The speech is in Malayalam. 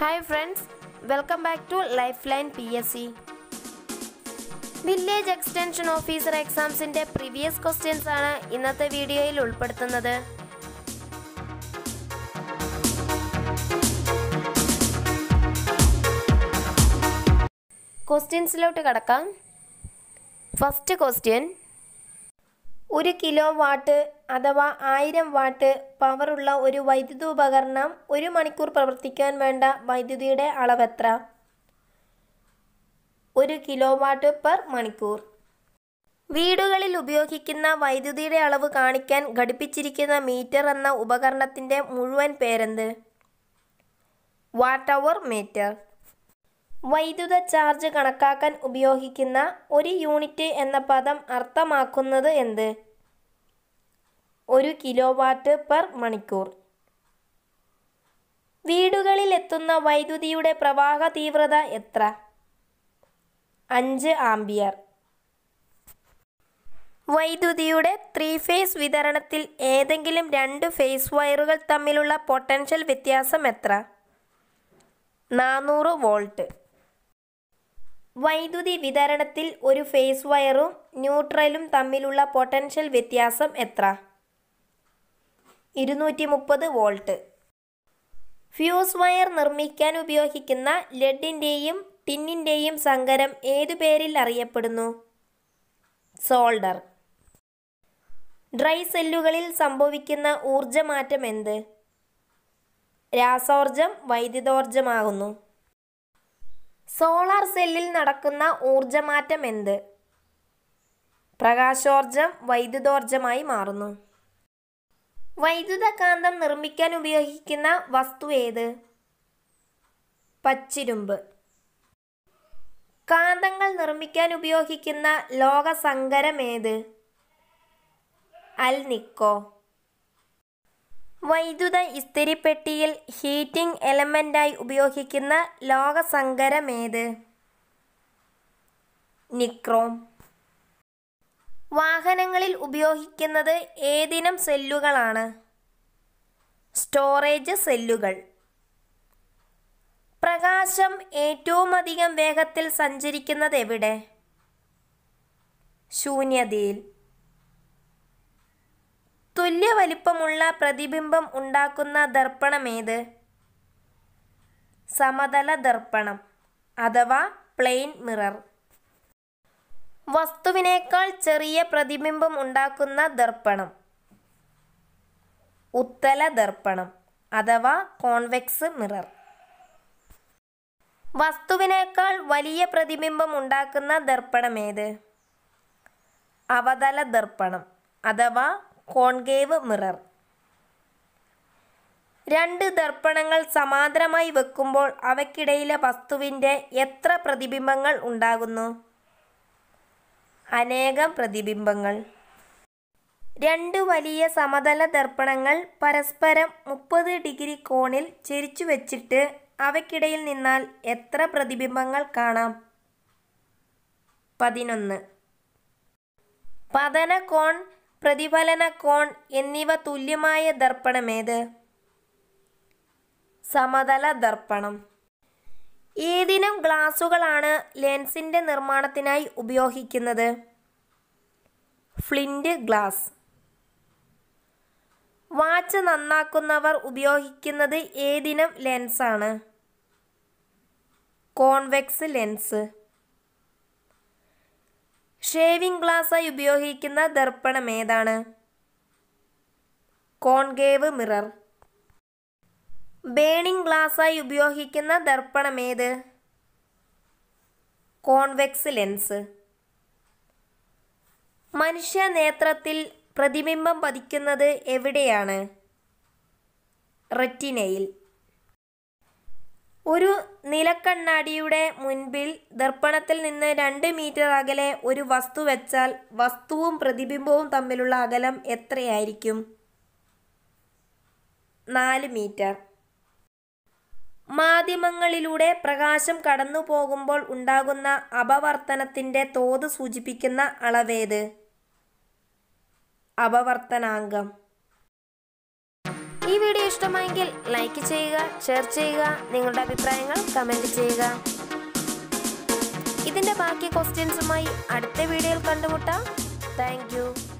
hi friends welcome back to life line P S C village extension officer എക്സാംസിന്റെ പ്രീവിയസ് ക്വസ്റ്റ്യൻസ് ആണ് ഇന്നത്തെ വീഡിയോയിൽ ഉൾപ്പെടുത്തുന്നത് ക്വസ്റ്റ്യൻസിലോട്ട് കടക്കാം ഫസ്റ്റ് ക്വസ്റ്റ്യൻ ഒരു കിലോ വാട്ട് അഥവാ ആയിരം വാട്ട് പവറുള്ള ഒരു വൈദ്യുതോപകരണം ഒരു മണിക്കൂർ പ്രവർത്തിക്കാൻ വേണ്ട വൈദ്യുതിയുടെ അളവെത്ര ഒരു കിലോ വാട്ട് പെർ മണിക്കൂർ വീടുകളിൽ ഉപയോഗിക്കുന്ന വൈദ്യുതിയുടെ അളവ് കാണിക്കാൻ ഘടിപ്പിച്ചിരിക്കുന്ന മീറ്റർ എന്ന ഉപകരണത്തിൻ്റെ മുഴുവൻ പേരെന്ത് വാട്ട് അവർ മീറ്റർ വൈദ്യുത ചാർജ് കണക്കാക്കാൻ ഉപയോഗിക്കുന്ന ഒരു യൂണിറ്റ് എന്ന പദം അർത്ഥമാക്കുന്നത് എന്ത് ഒരു കിലോ വാട്ട് പെർ മണിക്കൂർ വീടുകളിൽ എത്തുന്ന വൈദ്യുതിയുടെ പ്രവാഹ തീവ്രത എത്ര അഞ്ച് ആംബിയർ വൈദ്യുതിയുടെ ത്രീ ഫേസ് വിതരണത്തിൽ ഏതെങ്കിലും രണ്ട് ഫേസ് വയറുകൾ തമ്മിലുള്ള പൊട്ടൻഷ്യൽ വ്യത്യാസം എത്ര നാനൂറ് വോൾട്ട് വൈദ്യുതി വിതരണത്തിൽ ഒരു ഫേസ് വയറും ന്യൂട്രലും തമ്മിലുള്ള പൊട്ടൻഷ്യൽ വ്യത്യാസം എത്ര ഇരുന്നൂറ്റി മുപ്പത് വോൾട്ട് ഫ്യൂസ് വയർ നിർമ്മിക്കാൻ ഉപയോഗിക്കുന്ന ലെഡിൻ്റെയും ടിന്നിൻ്റെയും സങ്കരം ഏതു പേരിൽ അറിയപ്പെടുന്നു സോൾഡർ ഡ്രൈ സെല്ലുകളിൽ സംഭവിക്കുന്ന ഊർജ്ജമാറ്റം എന്ത് രാസോർജം വൈദ്യുതോർജമാകുന്നു സോളാർ സെല്ലിൽ നടക്കുന്ന ഊർജ്ജമാറ്റം എന്ത് പ്രകാശോർജം വൈദ്യുതോർജമായി മാറുന്നു വൈദ്യുതകാന്തം നിർമ്മിക്കാൻ ഉപയോഗിക്കുന്ന വസ്തു ഏത് പച്ചിരുമ്പ് കാന്തങ്ങൾ നിർമ്മിക്കാൻ ഉപയോഗിക്കുന്ന ലോകസങ്കരം ഏത് അൽനിക്കോ വൈദ്യുത ഇസ്തിരിപ്പെട്ടിയിൽ ഹീറ്റിംഗ് എലമെൻ്റായി ഉപയോഗിക്കുന്ന ലോകസങ്കരം ഏത് നിക്രോം വാഹനങ്ങളിൽ ഉപയോഗിക്കുന്നത് ഏതിനം സെല്ലുകളാണ് സ്റ്റോറേജ് സെല്ലുകൾ പ്രകാശം ഏറ്റവുമധികം വേഗത്തിൽ സഞ്ചരിക്കുന്നത് എവിടെ ശൂന്യതയിൽ തുല്യ വലിപ്പമുള്ള പ്രതിബിംബം ഉണ്ടാക്കുന്ന ദർപ്പണമേത് സമതല ദർപ്പണം അഥവാ പ്ലെയിൻ മിറർ വസ്തുവിനേക്കാൾ ചെറിയ പ്രതിബിംബം ഉണ്ടാക്കുന്ന ദർപ്പണം ഉത്തല ദർപ്പണം അഥവാ കോൺവെക്സ് മിറർ വസ്തുവിനേക്കാൾ വലിയ പ്രതിബിംബം ഉണ്ടാക്കുന്ന ദർപ്പണമേത് അവതല ദർപ്പണം അഥവാ കോൺകേവ് മിറർ രണ്ട് ദർപ്പണങ്ങൾ സമാന്തരമായി വെക്കുമ്പോൾ അവയ്ക്കിടയിലെ വസ്തുവിൻ്റെ എത്ര പ്രതിബിംബങ്ങൾ ഉണ്ടാകുന്നു അനേകം പ്രതിബിംബങ്ങൾ രണ്ട് വലിയ സമതല ദർപ്പണങ്ങൾ പരസ്പരം മുപ്പത് ഡിഗ്രി കോണിൽ ചെരിച്ചു വച്ചിട്ട് അവയ്ക്കിടയിൽ നിന്നാൽ എത്ര പ്രതിബിംബങ്ങൾ കാണാം പതിനൊന്ന് പതന കോൺ പ്രതിഫലന കോൺ എന്നിവ തുല്യമായ ദർപ്പണമേത് സമതല ദർപ്പണം ഏതിനം ഗ്ലാസുകളാണ് ലെൻസിൻ്റെ നിർമ്മാണത്തിനായി ഉപയോഗിക്കുന്നത് ഫ്ലിൻ്റ് ഗ്ലാസ് വാച്ച് നന്നാക്കുന്നവർ ഉപയോഗിക്കുന്നത് ഏതിനം ലെൻസാണ് കോൺവെക്സ് ലെൻസ് ഷേവിംഗ് ഗ്ലാസ്സായി ഉപയോഗിക്കുന്ന ദർപ്പണം ഏതാണ് കോൺകേവ് മിറർ ബേണിംഗ് ഗ്ലാസ്സായി ഉപയോഗിക്കുന്ന ദർപ്പണമേത് കോൺവെക്സ് ലെൻസ് മനുഷ്യ നേത്രത്തിൽ പ്രതിബിംബം പതിക്കുന്നത് എവിടെയാണ് റെറ്റിനയിൽ ഒരു നിലക്കണ്ണാടിയുടെ മുൻപിൽ ദർപ്പണത്തിൽ നിന്ന് രണ്ട് മീറ്റർ അകലെ ഒരു വസ്തു വെച്ചാൽ വസ്തുവും പ്രതിബിംബവും തമ്മിലുള്ള അകലം എത്രയായിരിക്കും നാല് മീറ്റർ മാധ്യമങ്ങളിലൂടെ പ്രകാശം കടന്നു പോകുമ്പോൾ ഉണ്ടാകുന്ന അപവർത്തനത്തിൻ്റെ തോത് സൂചിപ്പിക്കുന്ന അളവേത് അപവർത്തനാംഗം ഈ വീഡിയോ ഇഷ്ടമായെങ്കിൽ ലൈക്ക് ചെയ്യുക ഷെയർ ചെയ്യുക നിങ്ങളുടെ അഭിപ്രായങ്ങൾ കമൻറ്റ് ചെയ്യുക ഇതിൻ്റെ ബാക്കി ക്വസ്റ്റ്യൻസുമായി അടുത്ത വീഡിയോയിൽ കണ്ടുമുട്ടാം താങ്ക്